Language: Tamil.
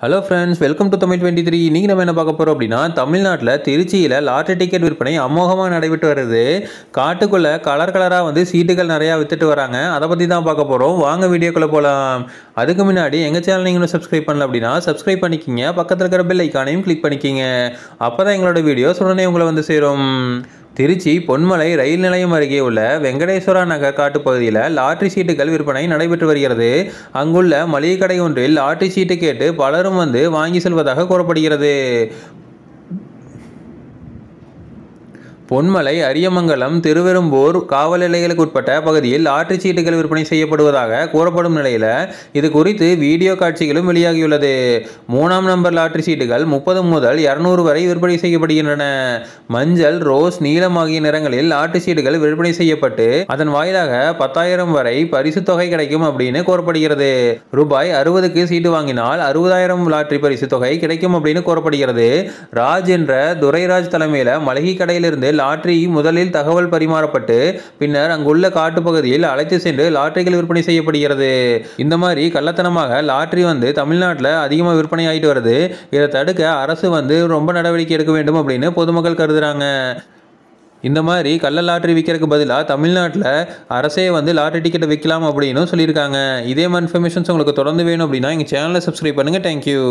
hello friends welcome to Tamil twenty three இன்றைக்கி நம்ம என்ன பார்க்க போகிறோம் அப்படின்னா தமிழ்நாட்டில் திருச்சியில் லாட்டரி டிக்கெட் விற்பனை அமோகமாக நடைபெற்று வருது காட்டுக்குள்ளே கலர் கலராக வந்து சீட்டுகள் நிறையா வித்துட்டு வராங்க அதை பற்றி தான் பார்க்க போகிறோம் வாங்க வீடியோக்குள்ளே போகலாம் அதுக்கு முன்னாடி எங்கள் சேனல் நீங்கள் சப்ஸ்கிரைப் பண்ணல அப்படின்னா சப்ஸ்கிரைப் பண்ணிக்கிங்க பக்கத்தில் இருக்கிற பெல் ஐக்கானையும் கிளிக் பண்ணிக்கிங்க அப்போ தான் எங்களோட வீடியோ உடனே உங்களை வந்து சேரும் திருச்சி பொன்மலை ரயில் நிலையம் அருகே உள்ள வெங்கடேஸ்வரா நகர் காட்டுப்பகுதியில் லாட்ரி சீட்டுகள் விற்பனை நடைபெற்று வருகிறது அங்குள்ள மளிகை கடை ஒன்றில் லாட்ரி சீட்டு கேட்டு பலரும் வந்து வாங்கி செல்வதாக கூறப்படுகிறது பொன்மலை அரியமங்கலம் திருவெரும்பூர் காவல் நிலையங்களுக்கு உட்பட்ட பகுதியில் சீட்டுகள் விற்பனை செய்யப்படுவதாக கூறப்படும் நிலையில் இது குறித்து வீடியோ காட்சிகளும் வெளியாகியுள்ளது மூணாம் நம்பர் சீட்டுகள் முப்பது முதல் இரநூறு வரை விற்பனை செய்யப்படுகின்றன மஞ்சள் ரோஸ் நீலம் ஆகிய நிறங்களில் சீட்டுகள் விற்பனை செய்யப்பட்டு அதன் வாயிலாக பத்தாயிரம் வரை பரிசு தொகை கிடைக்கும் அப்படின்னு கோரப்படுகிறது ரூபாய் அறுபதுக்கு சீட்டு வாங்கினால் அறுபதாயிரம் லாட்ரி பரிசு தொகை கிடைக்கும் அப்படின்னு கோரப்படுகிறது ராஜ் என்ற துரைராஜ் தலைமையில் மளிகை கடையிலிருந்து லாட்டரி முதலில் தகவல் பரிமாறப்பட்டு பின்னர் அங்குள்ள காட்டுப்பகுதியில் அழைத்து சென்று லாட்டரிகள் விற்பனை செய்யப்படுகிறது இந்த மாதிரி கள்ளத்தனமாக லாட்டரி வந்து தமிழ்நாட்டில் அதிகமாக விற்பனை ஆகிட்டு வருது இதை தடுக்க அரசு வந்து ரொம்ப நடவடிக்கை எடுக்க வேண்டும் அப்படின்னு பொதுமக்கள் கருதுகிறாங்க இந்த மாதிரி கள்ள லாட்ரி விற்கிறதுக்கு பதிலாக தமிழ்நாட்டில் அரசே வந்து லாட்ரி டிக்கெட்டை விற்கலாம் அப்படின்னு சொல்லியிருக்காங்க இதே மாதிரி இன்ஃபர்மேஷன்ஸ் உங்களுக்கு தொடர்ந்து வேணும் அப்படின்னா எங்கள் சேனலை சப்ஸ்கிரைப் பண்ணுங்கள் தேங்க்யூ